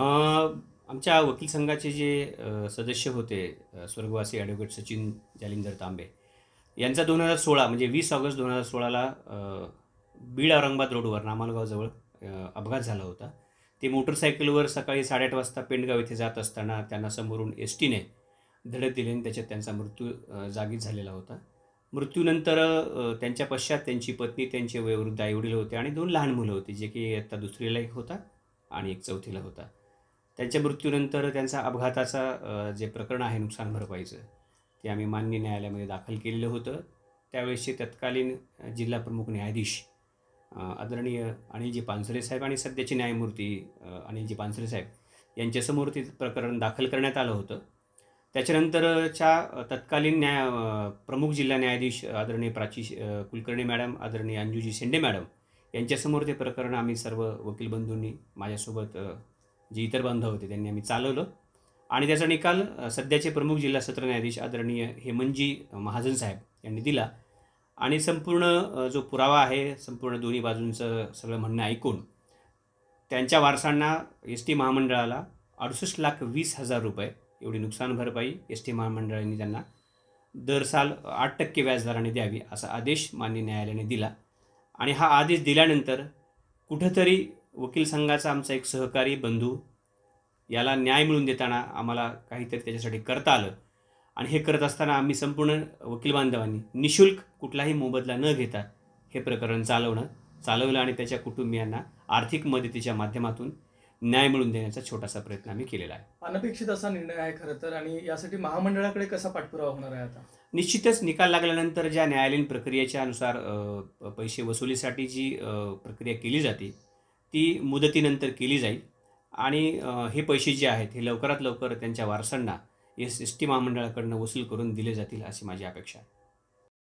आमच्या वकील संघाचे जे सदस्य होते स्वर्गवासी ॲडव्होकेट सचिन जालिंदर तांबे यांचा दोन हजार सोळा म्हणजे वीस ऑगस्ट दोन हजार सोळाला बीड औरंगाबाद रोडवर नामालगावजवळ अपघात झाला होता ते मोटरसायकलवर सकाळी साडेआठ वाजता पेंडगाव इथे जात असताना त्यांना समोरून एस टीने धडक दिले आणि त्याच्यात त्यांचा मृत्यू जागीच झालेला होता मृत्यूनंतर त्यांच्या पश्चात त्यांची पत्नी त्यांचे वयोवृद्ध आईवडील होते आणि दोन लहान मुलं होती जे की आत्ता दुसरीला एक होता आणि एक चौथीला होता त्यांच्या मृत्यूनंतर त्यांचा अपघाताचा जे प्रकरण आहे नुकसान भरपाईचं ते आम्ही मान्य न्यायालयामध्ये दाखल केलेलं होतं त्यावेळेसचे तत्कालीन जिल्हा प्रमुख न्यायाधीश आदरणीय अनिलजी पानसरे साहेब आणि सध्याचे न्यायमूर्ती अनिलजी पानसरे साहेब यांच्यासमोर ते प्रकरण दाखल करण्यात आलं होतं त्याच्यानंतरच्या तत्कालीन न्याय प्रमुख जिल्हा न्यायाधीश आदरणीय प्राची कुलकर्णी मॅडम आदरणीय अंजूजी शेंडे मॅडम यांच्यासमोर ते प्रकरण आम्ही सर्व वकील बंधूंनी माझ्यासोबत जे इतर बांधव होते त्यांनी आम्ही चालवलं आणि त्याचा निकाल सध्याचे प्रमुख जिल्हा सत्र न्यायाधीश आदरणीय हेमंतजी महाजन साहेब यांनी दिला आणि संपूर्ण जो पुरावा आहे संपूर्ण दोन्ही बाजूंचं सगळं म्हणणं ऐकून त्यांच्या वारसांना एस टी महामंडळाला अडुसष्ट लाख वीस हजार रुपये एवढी नुकसान भरपाई एस टी महामंडळांनी त्यांना दर साल आठ टक्के व्याजदराने द्यावी असा आदेश मान्य न्यायालयाने दिला आणि हा आदेश दिल्यानंतर कुठंतरी वकील संघाचा आमचा एक सहकारी बंधू याला न्याय मिळून देताना आम्हाला काहीतरी त्याच्यासाठी करता आलं आणि हे करत असताना आम्ही संपूर्ण वकील बांधवांनी निशुल्क कुठलाही मोबदला न घेता हे प्रकरण चालवणं चालवलं आणि त्याच्या कुटुंबियांना आर्थिक मदतीच्या माध्यमातून न्याय मिळवून देण्याचा छोटासा प्रयत्न आम्ही केलेला आहे अनपेक्षित असा निर्णय आहे खरं तर आणि यासाठी महामंडळाकडे कसा पाठपुरावा होणार आहे आता निश्चितच निकाल लागल्यानंतर ज्या न्यायालयीन प्रक्रियेच्या अनुसार पैसे वसुलीसाठी जी प्रक्रिया केली जाते ती मुदतीनंतर केली जाईल आणि हे पैसे जे आहेत हे लवकरात लवकर त्यांच्या वारसांना एस एस टी महामंडळाकडनं वसूल करून दिले जातील अशी माझी अपेक्षा आहे